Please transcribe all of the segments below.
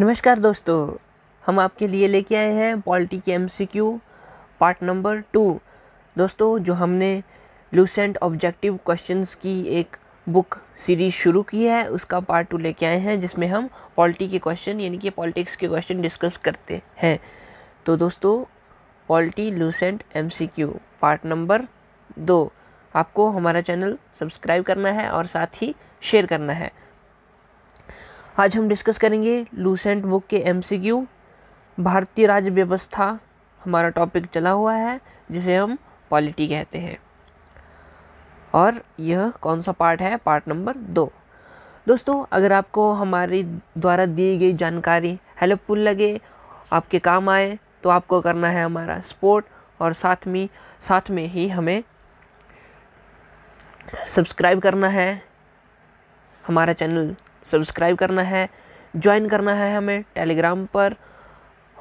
नमस्कार दोस्तों हम आपके लिए लेके आए हैं पॉलिटी के एम पार्ट नंबर टू दोस्तों जो हमने लूसेंट ऑब्जेक्टिव क्वेश्चंस की एक बुक सीरीज़ शुरू की है उसका पार्ट टू लेके आए हैं जिसमें हम पॉलिटी के क्वेश्चन यानी कि पॉलिटिक्स के क्वेश्चन डिस्कस करते हैं तो दोस्तों polity Lucent M part number दो आपको हमारा चैनल सब्सक्राइब करना है और साथ ही शेयर करना है आज हम डिस्कस करेंगे लूसेंट बुक के एम भारतीय राज्य व्यवस्था हमारा टॉपिक चला हुआ है जिसे हम पॉलिटी कहते हैं और यह कौन सा पार्ट है पार्ट नंबर दो दोस्तों अगर आपको हमारे द्वारा दी गई जानकारी हेल्पफुल लगे आपके काम आए तो आपको करना है हमारा सपोर्ट और साथ में साथ में ही हमें सब्सक्राइब करना है हमारा चैनल सब्सक्राइब करना है ज्वाइन करना है हमें टेलीग्राम पर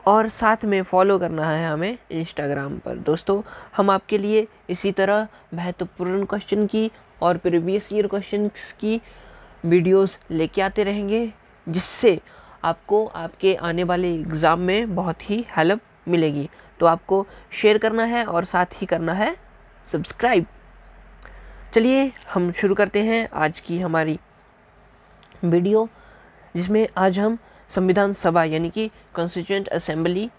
और साथ में फॉलो करना है हमें इंस्टाग्राम पर दोस्तों हम आपके लिए इसी तरह महत्वपूर्ण क्वेश्चन की और प्रीवियस ईयर क्वेश्चन की वीडियोस लेके आते रहेंगे जिससे आपको आपके आने वाले एग्ज़ाम में बहुत ही हेल्प मिलेगी तो आपको शेयर करना है और साथ ही करना है सब्सक्राइब चलिए हम शुरू करते हैं आज की हमारी वीडियो जिसमें आज हम संविधान सभा यानी कि कॉन्स्टिट्यूंट असेंबली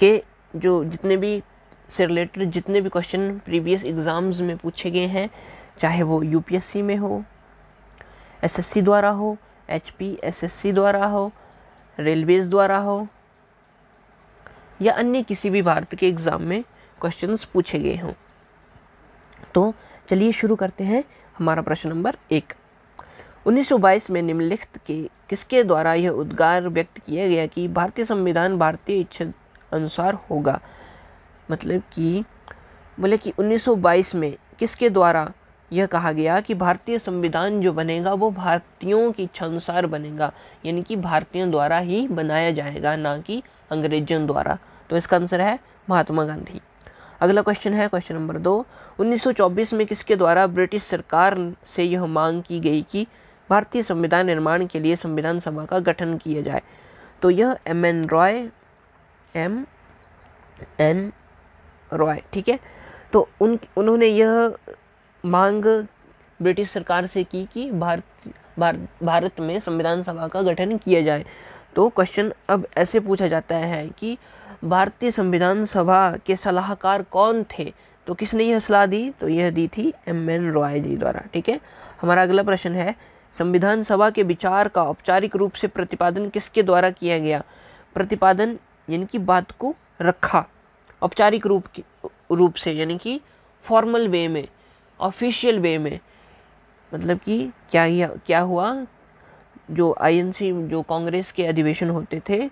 के जो जितने भी से रिलेटेड जितने भी क्वेश्चन प्रीवियस एग्ज़ाम्स में पूछे गए हैं चाहे वो यूपीएससी में हो एसएससी द्वारा हो एचपी एसएससी द्वारा हो रेलवेज़ द्वारा हो या अन्य किसी भी भारत के एग्ज़ाम में क्वेश्चंस पूछे गए हों तो चलिए शुरू करते हैं हमारा प्रश्न नंबर एक 1922 में निम्नलिखित के किसके द्वारा यह उद्गार व्यक्त किया गया कि भारतीय संविधान भारतीय इच्छा अनुसार होगा मतलब कि बोले कि 1922 में किसके द्वारा यह कहा गया कि भारतीय संविधान जो बनेगा वो भारतीयों की इच्छा अनुसार बनेगा यानी कि भारतीयों द्वारा ही बनाया जाएगा ना कि अंग्रेजों द्वारा तो इसका आंसर है महात्मा गांधी अगला क्वेश्चन है क्वेश्चन नंबर दो 1924 में किसके द्वारा ब्रिटिश सरकार से यह मांग की गई कि भारतीय संविधान निर्माण के लिए संविधान सभा का गठन किया जाए तो यह M N Roy M N Roy ठीक है तो उन उन्होंने यह मांग ब्रिटिश सरकार से की कि भारत भार, भारत में संविधान सभा का गठन किया जाए तो क्वेश्चन अब ऐसे पूछा जाता है कि भारतीय संविधान सभा के सलाहकार कौन थे तो किसने यह सलाह दी तो यह दी थी एम एन रॉय जी द्वारा ठीक है हमारा अगला प्रश्न है संविधान सभा के विचार का औपचारिक रूप से प्रतिपादन किसके द्वारा किया गया प्रतिपादन यानी कि बात को रखा औपचारिक रूप के रूप से यानी कि फॉर्मल वे में ऑफिशियल वे में मतलब कि क्या ही क्या हुआ जो आईएनसी जो कांग्रेस के अधिवेशन होते थे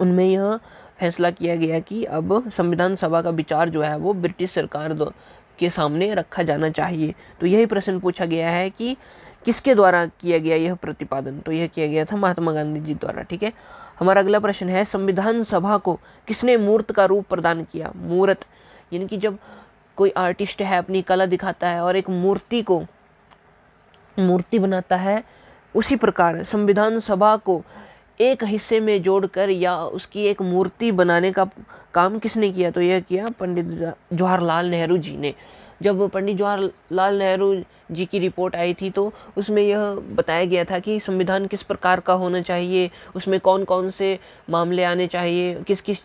उनमें यह फैसला किया गया कि अब संविधान सभा का विचार जो है वो ब्रिटिश सरकार के सामने रखा जाना चाहिए तो यही प्रश्न पूछा गया है कि किसके द्वारा किया गया यह प्रतिपादन तो यह किया गया था महात्मा गांधी जी द्वारा ठीक है हमारा अगला प्रश्न है संविधान सभा को किसने मूर्त का रूप प्रदान किया मूर्त यानी कि जब कोई आर्टिस्ट है अपनी कला दिखाता है और एक मूर्ति को मूर्ति बनाता है उसी प्रकार संविधान सभा को एक हिस्से में जोड़कर या उसकी एक मूर्ति बनाने का काम किसने किया तो यह किया पंडित जवाहरलाल नेहरू जी ने जब पंडित जवाहरलाल नेहरू जी की रिपोर्ट आई थी तो उसमें यह बताया गया था कि संविधान किस प्रकार का होना चाहिए उसमें कौन कौन से मामले आने चाहिए किस किस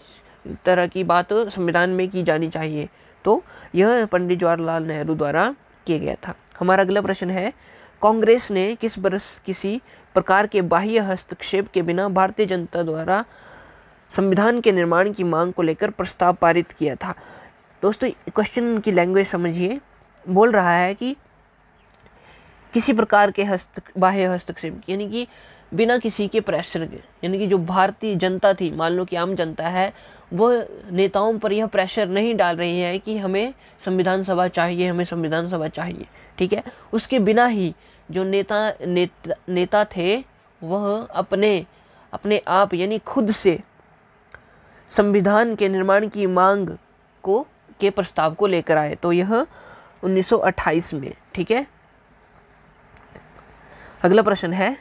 तरह की बात संविधान में की जानी चाहिए तो यह पंडित जवाहरलाल नेहरू द्वारा किया गया था हमारा अगला प्रश्न है कांग्रेस ने किस बरस किसी प्रकार के बाह्य हस्तक्षेप के बिना भारतीय जनता द्वारा संविधान के निर्माण की मांग को लेकर प्रस्ताव पारित किया था दोस्तों क्वेश्चन की लैंग्वेज समझिए बोल रहा है कि किसी प्रकार के हस्त बाह्य हस्तक्षेप यानी कि बिना किसी के प्रेशर के यानी कि जो भारतीय जनता थी मान लो कि आम जनता है वो नेताओं पर यह प्रेशर नहीं डाल रही है कि हमें संविधान सभा चाहिए हमें संविधान सभा चाहिए ठीक है उसके बिना ही जो नेता नेता नेता थे वह अपने अपने आप यानी खुद से संविधान के निर्माण की मांग को के प्रस्ताव को लेकर आए तो यह 1928 में ठीक है अगला प्रश्न है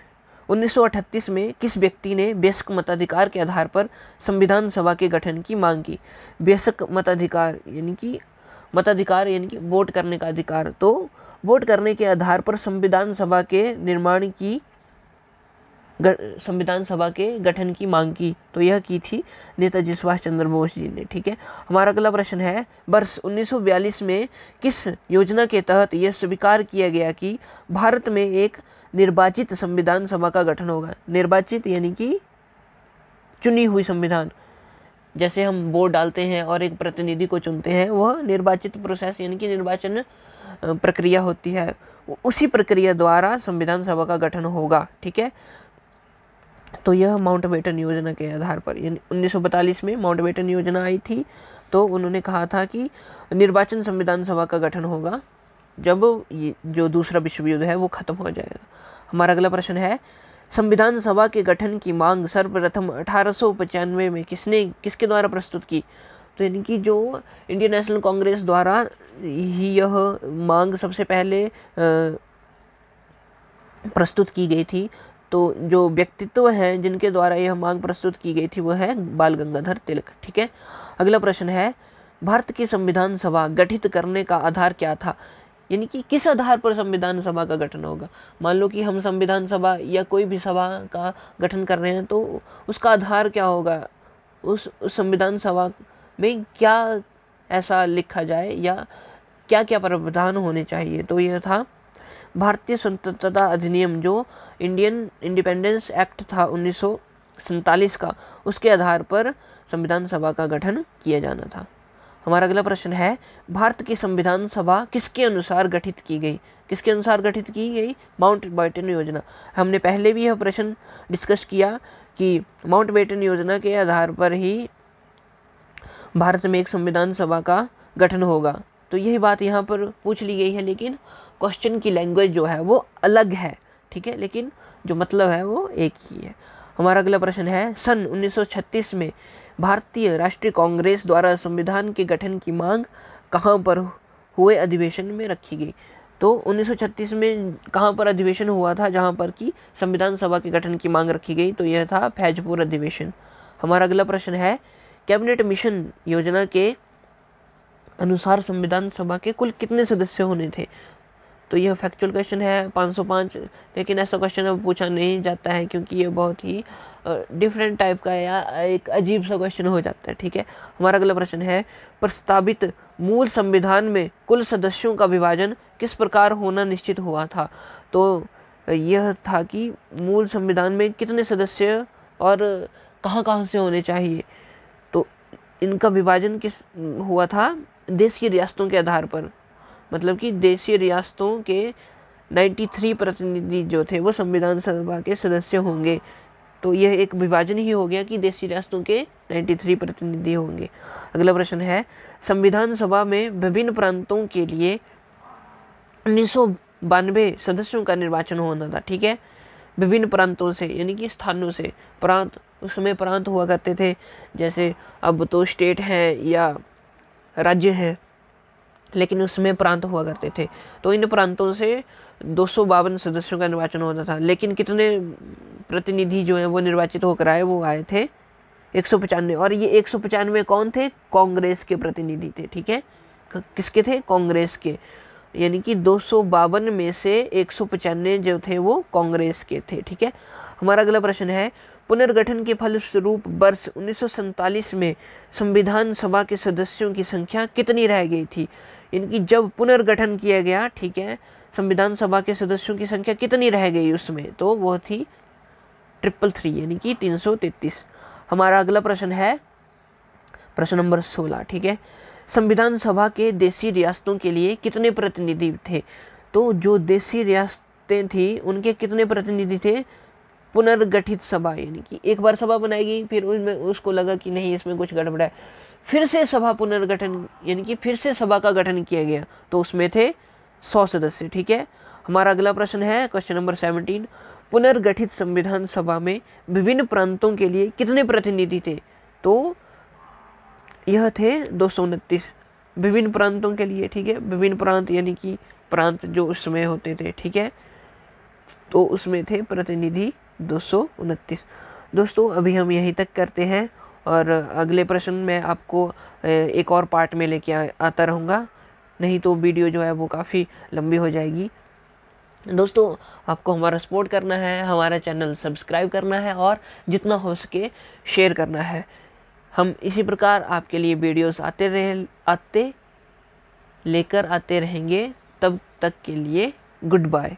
1938 में किस व्यक्ति ने बेसक मताधिकार के आधार पर संविधान सभा के गठन की मांग की बेसक मताधिकार यानी कि मताधिकार यानी कि वोट करने का अधिकार तो वोट करने के आधार पर संविधान सभा के निर्माण की संविधान सभा के गठन की मांग की तो यह की थी नेताजी सुभाष चंद्र बोस जी ने ठीक है हमारा अगला प्रश्न है वर्ष 1942 में किस योजना के तहत यह स्वीकार किया गया कि भारत में एक निर्वाचित संविधान सभा का गठन होगा निर्वाचित यानी कि चुनी हुई संविधान जैसे हम वोट डालते हैं और एक प्रतिनिधि को चुनते हैं वह निर्वाचित प्रोसेस यानी कि निर्वाचन प्रक्रिया होती है उसी प्रक्रिया द्वारा संविधान सभा का गठन होगा ठीक है तो यह माउंट बेटन योजना के आधार पर यानी उन्नीस में माउंट बेटन योजना आई थी तो उन्होंने कहा था कि निर्वाचन संविधान सभा का गठन होगा जब ये जो दूसरा विश्व युद्ध है वो ख़त्म हो जाएगा हमारा अगला प्रश्न है संविधान सभा के गठन की मांग सर्वप्रथम अठारह में किसने किसके द्वारा प्रस्तुत की तो यानी कि जो इंडियन नेशनल कांग्रेस द्वारा ही यह मांग सबसे पहले प्रस्तुत की गई थी तो जो व्यक्तित्व है जिनके द्वारा यह मांग प्रस्तुत की गई थी वो है बाल गंगाधर तिलक ठीक है अगला प्रश्न है भारत की संविधान सभा गठित करने का आधार क्या था यानी कि किस आधार पर संविधान सभा का गठन होगा मान लो कि हम संविधान सभा या कोई भी सभा का गठन कर रहे हैं तो उसका आधार क्या होगा उस उस संविधान सभा में क्या ऐसा लिखा जाए या क्या क्या प्रावधान होने चाहिए तो यह था भारतीय स्वतंत्रता अधिनियम जो इंडियन इंडिपेंडेंस एक्ट था उन्नीस का उसके आधार पर संविधान सभा का गठन किया जाना था हमारा अगला प्रश्न है भारत की संविधान सभा किसके अनुसार गठित की गई किसके अनुसार गठित की गई माउंट बैटन योजना हमने पहले भी यह प्रश्न डिस्कस किया कि माउंट बैटन योजना के आधार पर ही भारत में एक संविधान सभा का गठन होगा तो यही बात यहाँ पर पूछ ली गई है लेकिन क्वेश्चन की लैंग्वेज जो है वो अलग है ठीक है लेकिन जो मतलब है वो एक ही है हमारा अगला प्रश्न है सन 1936 में भारतीय राष्ट्रीय कांग्रेस द्वारा संविधान के गठन की मांग कहाँ पर हुए अधिवेशन में रखी गई तो 1936 में कहाँ पर अधिवेशन हुआ था जहाँ पर कि संविधान सभा के गठन की मांग रखी गई तो यह था फैजपुर अधिवेशन हमारा अगला प्रश्न है कैबिनेट मिशन योजना के अनुसार संविधान सभा के कुल कितने सदस्य होने थे तो यह फैक्चुअल क्वेश्चन है 505 लेकिन ऐसा क्वेश्चन अब पूछा नहीं जाता है क्योंकि ये बहुत ही डिफरेंट टाइप का या एक अजीब सा क्वेश्चन हो जाता है ठीक है हमारा अगला प्रश्न है प्रस्तावित मूल संविधान में कुल सदस्यों का विभाजन किस प्रकार होना निश्चित हुआ था तो यह था कि मूल संविधान में कितने सदस्य और कहाँ कहाँ से होने चाहिए तो इनका विभाजन किस हुआ था देश की रियासतों के आधार पर मतलब कि देसी रियासतों के 93 प्रतिनिधि जो थे वो संविधान सभा के सदस्य होंगे तो यह एक विभाजन ही हो गया कि देसी रियासतों के 93 प्रतिनिधि होंगे अगला प्रश्न है संविधान सभा में विभिन्न प्रांतों के लिए उन्नीस सदस्यों का निर्वाचन होना था ठीक है विभिन्न प्रांतों से यानी कि स्थानों से प्रांत उस समय प्रांत हुआ करते थे जैसे अब तो स्टेट हैं या राज्य हैं लेकिन उसमें प्रांत हुआ करते थे तो इन प्रांतों से दो सदस्यों का निर्वाचन होता था लेकिन कितने प्रतिनिधि जो हैं वो निर्वाचित होकर आए वो आए थे एक सौ पचानवे और ये एक सौ पचानवे कौन थे कांग्रेस के प्रतिनिधि थे ठीक है किसके थे कांग्रेस के यानी कि दो में से एक सौ पचानवे जो थे वो कांग्रेस के थे ठीक है हमारा अगला प्रश्न है पुनर्गठन के फलस्वरूप वर्ष उन्नीस में संविधान सभा के सदस्यों की संख्या कितनी रह गई थी इनकी जब पुनर्गठन किया गया ठीक है संविधान सभा के सदस्यों की संख्या कितनी रह गई उसमें तो वो थी ट्रिपल थ्री यानी कि तीन सौ तैतीस हमारा अगला प्रश्न है प्रश्न नंबर सोलह ठीक है संविधान सभा के देसी रियासतों के लिए कितने प्रतिनिधि थे तो जो देसी रियासतें थी उनके कितने प्रतिनिधि थे पुनर्गठित सभा यानी कि एक बार सभा बनाई गई फिर उसमें उसको लगा कि नहीं इसमें कुछ गड़बड़ है फिर से सभा पुनर्गठन यानी कि फिर से सभा का गठन किया गया तो उसमें थे सौ सदस्य ठीक है हमारा अगला प्रश्न है क्वेश्चन नंबर सेवनटीन पुनर्गठित संविधान सभा में विभिन्न प्रांतों के लिए कितने प्रतिनिधि थे तो यह थे दो सौ उनतीस विभिन्न प्रांतों के लिए ठीक है विभिन्न प्रांत यानी कि प्रांत जो उस समय होते थे ठीक है तो उसमें थे प्रतिनिधि दो दोस्तों अभी हम यहीं तक करते हैं और अगले प्रश्न में आपको एक और पार्ट में लेके आता रहूँगा नहीं तो वीडियो जो है वो काफ़ी लंबी हो जाएगी दोस्तों आपको हमारा सपोर्ट करना है हमारा चैनल सब्सक्राइब करना है और जितना हो सके शेयर करना है हम इसी प्रकार आपके लिए वीडियोस आते रहे आते लेकर आते रहेंगे तब तक के लिए गुड बाय